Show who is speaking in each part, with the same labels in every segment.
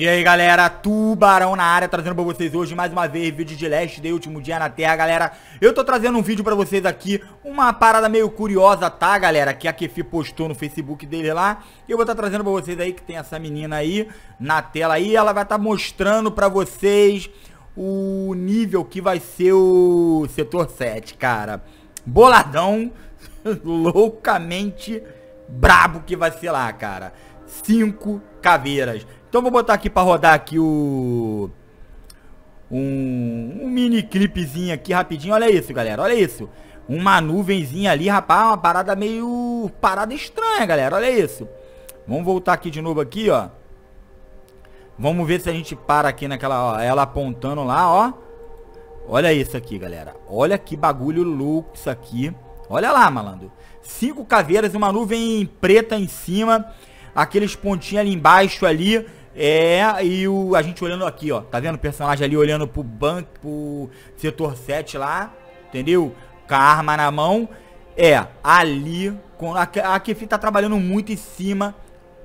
Speaker 1: E aí galera, Tubarão na área, trazendo pra vocês hoje mais uma vez vídeo de Last Day, último dia na Terra, galera Eu tô trazendo um vídeo pra vocês aqui, uma parada meio curiosa, tá galera? Que a Kefi postou no Facebook dele lá E eu vou estar tá trazendo pra vocês aí, que tem essa menina aí na tela aí Ela vai estar tá mostrando pra vocês o nível que vai ser o setor 7, cara Boladão, loucamente brabo que vai ser lá, cara cinco caveiras. Então vou botar aqui para rodar aqui o... Um, um mini clipezinho aqui rapidinho. Olha isso, galera. Olha isso. Uma nuvenzinha ali, rapaz. Uma parada meio... Parada estranha, galera. Olha isso. Vamos voltar aqui de novo aqui, ó. Vamos ver se a gente para aqui naquela... Ó, ela apontando lá, ó. Olha isso aqui, galera. Olha que bagulho louco isso aqui. Olha lá, malandro. Cinco caveiras, e uma nuvem preta em cima aqueles pontinhos ali embaixo ali. É, e o, a gente olhando aqui, ó. Tá vendo o personagem ali olhando pro banco, pro setor 7 lá, entendeu? Com a arma na mão. É, ali, com, a, a Kefi tá trabalhando muito em cima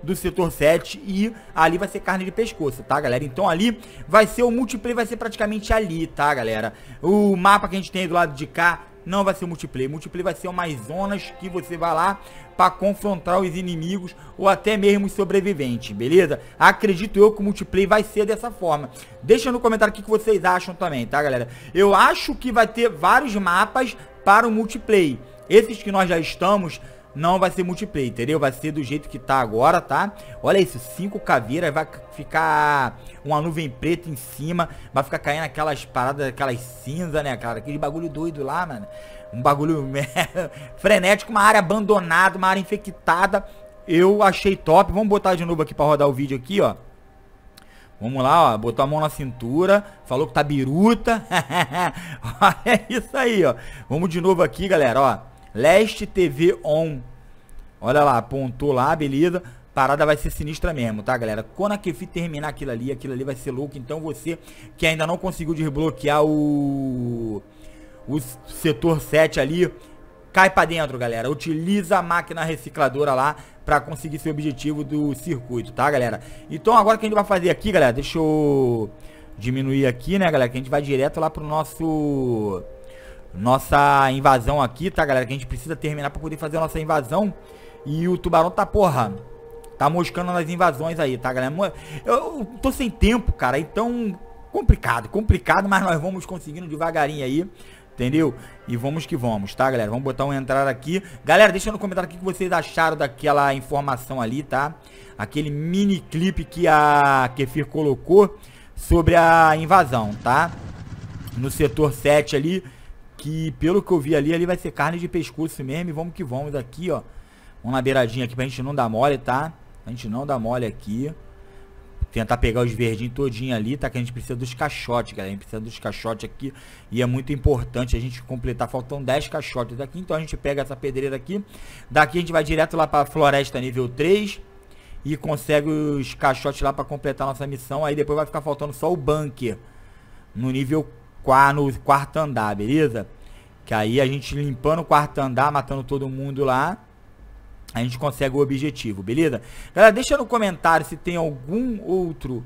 Speaker 1: do setor 7 e ali vai ser carne de pescoço, tá, galera? Então ali vai ser o multiplayer, vai ser praticamente ali, tá, galera? O mapa que a gente tem do lado de cá não vai ser o multiplayer. Multiplayer vai ser umas zonas que você vai lá para confrontar os inimigos ou até mesmo os sobreviventes, beleza? Acredito eu que o multiplayer vai ser dessa forma. Deixa no comentário o que vocês acham também, tá, galera? Eu acho que vai ter vários mapas para o multiplayer. Esses que nós já estamos não vai ser multiplayer, entendeu? Vai ser do jeito que tá agora, tá? Olha isso, 5 caveiras, vai ficar uma nuvem preta em cima, vai ficar caindo aquelas paradas, aquelas cinzas, né, cara? Aquele bagulho doido lá, mano. Um bagulho frenético, uma área abandonada, uma área infectada. Eu achei top. Vamos botar de novo aqui pra rodar o vídeo aqui, ó. Vamos lá, ó, botou a mão na cintura, falou que tá biruta. É isso aí, ó. Vamos de novo aqui, galera, ó. Leste TV On. Olha lá, apontou lá, beleza. Parada vai ser sinistra mesmo, tá, galera? Quando a Kefi terminar aquilo ali, aquilo ali vai ser louco. Então você que ainda não conseguiu desbloquear o, o setor 7 ali, cai pra dentro, galera. Utiliza a máquina recicladora lá pra conseguir seu objetivo do circuito, tá, galera? Então agora o que a gente vai fazer aqui, galera, deixa eu diminuir aqui, né, galera? Que a gente vai direto lá pro nosso nossa invasão aqui, tá, galera? Que a gente precisa terminar pra poder fazer a nossa invasão. E o tubarão tá, porra, tá moscando nas invasões aí, tá, galera? Eu, eu tô sem tempo, cara, então complicado, complicado, mas nós vamos conseguindo devagarinho aí. Entendeu? E vamos que vamos, tá, galera? Vamos botar um entrar aqui. Galera, deixa no comentário o que vocês acharam daquela informação ali, tá? Aquele mini clipe que a Kefir colocou sobre a invasão, tá? No setor 7 ali, que pelo que eu vi ali, ali vai ser carne de pescoço mesmo. E vamos que vamos aqui, ó. Vamos na beiradinha aqui pra gente não dar mole, tá? A gente não dá mole aqui. Tentar pegar os verdinhos todinho ali, tá? Que a gente precisa dos caixotes, galera. A gente precisa dos caixotes aqui. E é muito importante a gente completar. Faltam 10 caixotes aqui. Então a gente pega essa pedreira aqui. Daqui a gente vai direto lá pra floresta nível 3. E consegue os caixotes lá pra completar nossa missão. Aí depois vai ficar faltando só o bunker. No nível no quarto andar, beleza? Que aí a gente limpando o quarto andar, matando todo mundo lá, a gente consegue o objetivo, beleza? Galera, deixa no comentário se tem algum outro...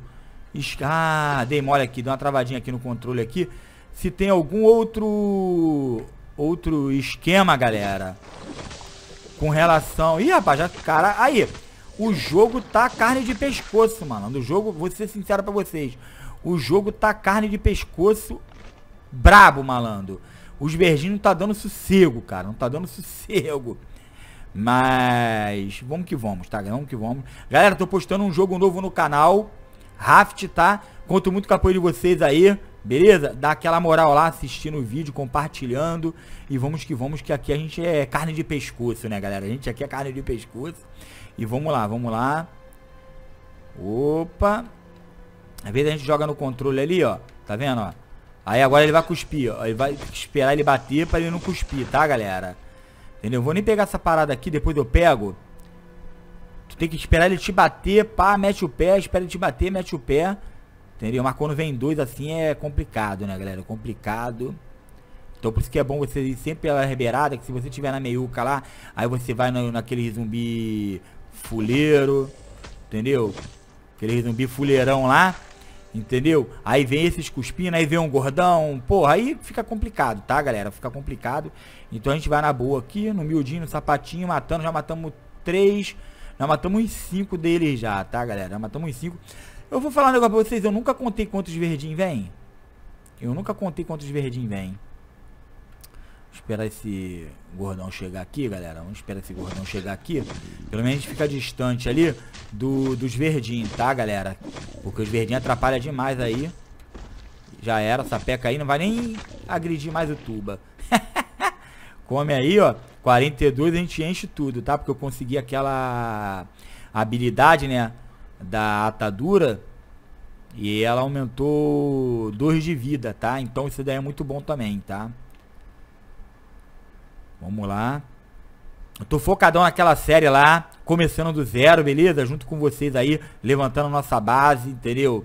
Speaker 1: Ah, dei mole aqui, dei uma travadinha aqui no controle aqui. Se tem algum outro... Outro esquema, galera. Com relação... Ih, rapaz, já... Cara, aí... O jogo tá carne de pescoço, mano. No jogo, vou ser sincero pra vocês. O jogo tá carne de pescoço Brabo, malandro. Os Verdinho não tá dando sossego, cara. Não tá dando sossego. Mas vamos que vamos, tá? Vamos que vamos. Galera, tô postando um jogo novo no canal. Raft, tá? Conto muito com o apoio de vocês aí. Beleza? Dá aquela moral lá, assistindo o vídeo, compartilhando. E vamos que vamos, que aqui a gente é carne de pescoço, né, galera? A gente aqui é carne de pescoço. E vamos lá, vamos lá. Opa. Às vezes a gente joga no controle ali, ó. Tá vendo, ó? Aí agora ele vai cuspir, ó. Ele vai esperar ele bater pra ele não cuspir, tá, galera? Entendeu? Eu vou nem pegar essa parada aqui, depois eu pego. Tu tem que esperar ele te bater, pá, mete o pé, espera ele te bater, mete o pé. Entendeu? Mas quando vem dois assim é complicado, né, galera? Complicado. Então por isso que é bom você ir sempre pela rebeirada, que se você tiver na meiuca lá, aí você vai no, naquele zumbi fuleiro, entendeu? Aquele zumbi fuleirão lá. Entendeu? Aí vem esses cuspindo, aí vem um gordão. Porra, aí fica complicado, tá, galera? Fica complicado. Então a gente vai na boa aqui, no miudinho, no sapatinho, matando. Já matamos três. Já matamos uns cinco deles já, tá, galera? Já matamos uns cinco. Eu vou falar um negócio pra vocês. Eu nunca contei quantos verdinhos vem. Eu nunca contei quantos verdinhos vem. Esperar esse gordão chegar aqui, galera. Vamos esperar esse gordão chegar aqui. Pelo menos a gente fica distante ali do, dos verdinhos, tá, galera? Porque os verdinhos atrapalham demais aí. Já era, essa peca aí não vai nem agredir mais o tuba. Come aí, ó. 42 a gente enche tudo, tá? Porque eu consegui aquela habilidade, né? Da atadura. E ela aumentou 2 de vida, tá? Então isso daí é muito bom também, tá? Vamos lá. Tô focadão naquela série lá, começando do zero, beleza? Junto com vocês aí, levantando nossa base, entendeu?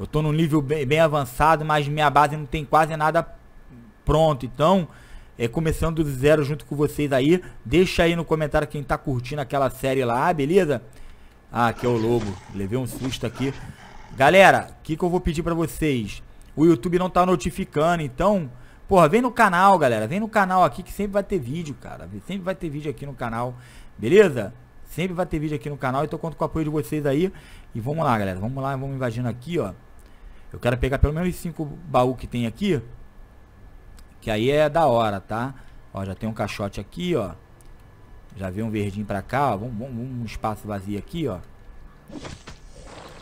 Speaker 1: Eu tô num nível bem, bem avançado, mas minha base não tem quase nada pronto, então... É, começando do zero junto com vocês aí. Deixa aí no comentário quem tá curtindo aquela série lá, beleza? Ah, aqui é o Lobo. Levei um susto aqui. Galera, o que, que eu vou pedir pra vocês? O YouTube não tá notificando, então... Porra, vem no canal, galera. Vem no canal aqui que sempre vai ter vídeo, cara. Sempre vai ter vídeo aqui no canal, beleza? Sempre vai ter vídeo aqui no canal. Então conto com o apoio de vocês aí. E vamos lá, galera. Vamos lá, vamos invadindo aqui, ó. Eu quero pegar pelo menos cinco baús que tem aqui. Que aí é da hora, tá? Ó, já tem um caixote aqui, ó. Já veio um verdinho pra cá, ó. Vamos, vamos, um espaço vazio aqui, ó.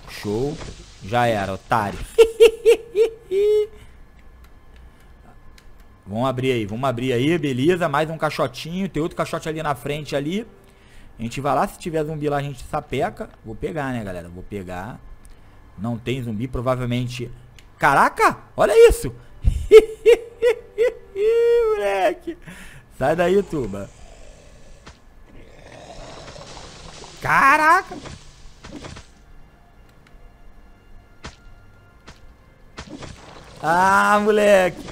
Speaker 1: Show. Já era, otário. Vamos abrir aí, vamos abrir aí, beleza. Mais um caixotinho, tem outro caixote ali na frente ali. A gente vai lá, se tiver zumbi lá a gente sapeca. Vou pegar, né, galera? Vou pegar. Não tem zumbi, provavelmente... Caraca, olha isso! moleque! Sai daí, tuba. Caraca! Ah, moleque!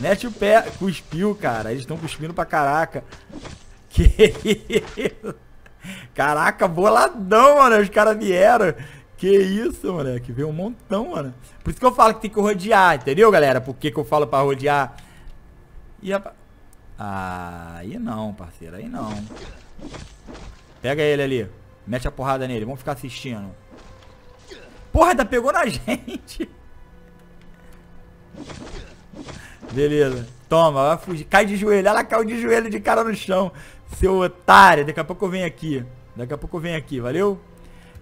Speaker 1: Mete o pé. Cuspiu, cara. Eles estão cuspindo pra caraca. Que isso? Caraca, boladão, mano. Os caras vieram. Que isso, moleque. Veio um montão, mano. Por isso que eu falo que tem que rodear, entendeu, galera? Por que, que eu falo pra rodear? E a... Ah, aí não, parceiro. Aí não. Pega ele ali. Mete a porrada nele. Vamos ficar assistindo. Porra, ainda pegou na gente. Beleza. Toma, vai fugir. Cai de joelho. Ela caiu de joelho de cara no chão. Seu otário. Daqui a pouco eu venho aqui. Daqui a pouco eu venho aqui, valeu?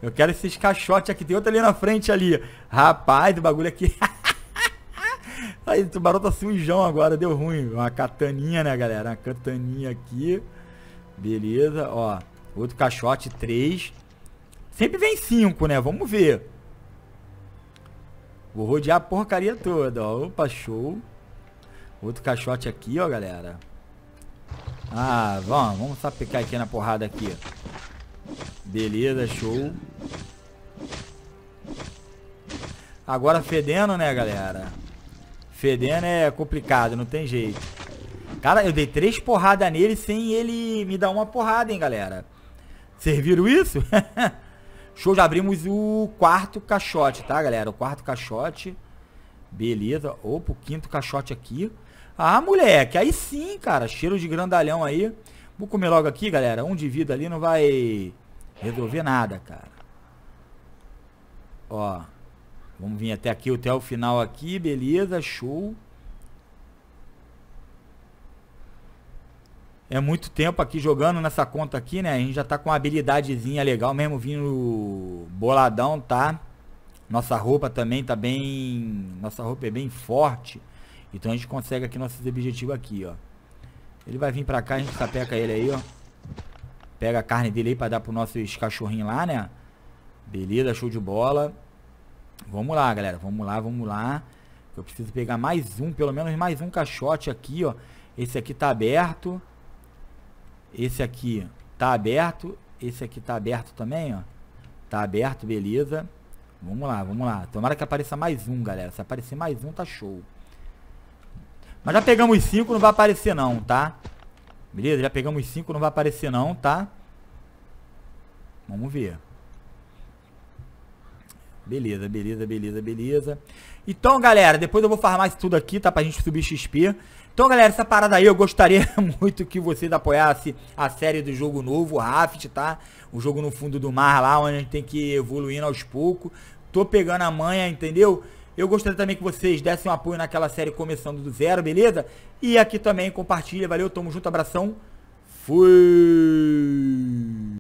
Speaker 1: Eu quero esses caixotes aqui. Tem outro ali na frente ali. Rapaz, o bagulho aqui. Aí, o tubarão tá sujão agora. Deu ruim. Uma cataninha, né, galera? Uma cataninha aqui. Beleza, ó. Outro caixote, três. Sempre vem cinco, né? Vamos ver. Vou rodear a porcaria toda, ó. Opa, show. Outro caixote aqui, ó, galera. Ah, vamos, vamos sapecar aqui na porrada aqui. Beleza, show. Agora fedendo, né, galera? Fedendo é complicado, não tem jeito. Cara, eu dei três porradas nele sem ele me dar uma porrada, hein, galera. Serviram isso? show, já abrimos o quarto caixote, tá, galera? O quarto caixote. Beleza. Opa, o quinto caixote aqui. Ah, moleque, aí sim, cara. Cheiro de grandalhão aí. Vou comer logo aqui, galera. Um de vida ali não vai resolver nada, cara. Ó. Vamos vir até aqui, até o final aqui. Beleza, show. É muito tempo aqui jogando nessa conta aqui, né? A gente já tá com uma habilidadezinha legal mesmo vindo boladão, tá? Nossa roupa também tá bem... Nossa roupa é bem forte. Então a gente consegue aqui nossos objetivos aqui, ó. Ele vai vir pra cá, a gente sapeca ele aí, ó. Pega a carne dele aí pra dar pros nossos cachorrinhos lá, né? Beleza, show de bola. Vamos lá, galera. Vamos lá, vamos lá. Eu preciso pegar mais um, pelo menos mais um caixote aqui, ó. Esse aqui tá aberto. Esse aqui tá aberto. Esse aqui tá aberto também, ó. Tá aberto, beleza. Vamos lá, vamos lá. Tomara que apareça mais um, galera. Se aparecer mais um, tá show. Mas já pegamos 5, não vai aparecer não, tá? Beleza? Já pegamos 5, não vai aparecer não, tá? Vamos ver. Beleza, beleza, beleza, beleza. Então, galera, depois eu vou farmar isso tudo aqui, tá? Pra gente subir XP. Então, galera, essa parada aí, eu gostaria muito que vocês apoiassem a série do jogo novo, o Raft, tá? O jogo no fundo do mar lá, onde a gente tem que ir evoluindo aos poucos. Tô pegando a manha, entendeu? Eu gostaria também que vocês dessem um apoio naquela série começando do zero, beleza? E aqui também compartilha, valeu, tamo junto, abração. Fui!